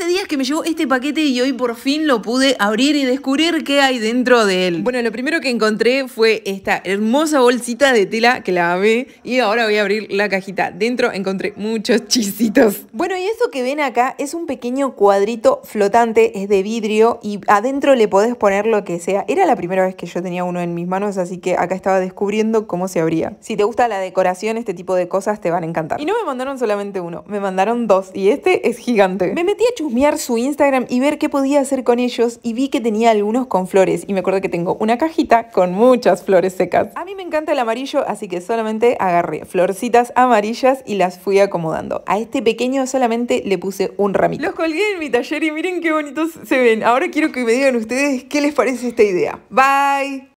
hace días que me llegó este paquete y hoy por fin lo pude abrir y descubrir qué hay dentro de él. Bueno, lo primero que encontré fue esta hermosa bolsita de tela que la amé y ahora voy a abrir la cajita. Dentro encontré muchos chisitos. Bueno, y esto que ven acá es un pequeño cuadrito flotante, es de vidrio y adentro le podés poner lo que sea. Era la primera vez que yo tenía uno en mis manos, así que acá estaba descubriendo cómo se abría. Si te gusta la decoración, este tipo de cosas te van a encantar. Y no me mandaron solamente uno, me mandaron dos y este es gigante. Me metí a chusmear su Instagram y ver qué podía hacer con ellos y vi que tenía algunos con flores y me acuerdo que tengo una cajita con muchas flores secas. A mí me encanta el amarillo, así que solamente agarré florcitas amarillas y las fui acomodando. A este pequeño solamente le puse un ramito. Los colgué en mi taller y miren qué bonitos se ven. Ahora quiero que me digan ustedes qué les parece esta idea. Bye.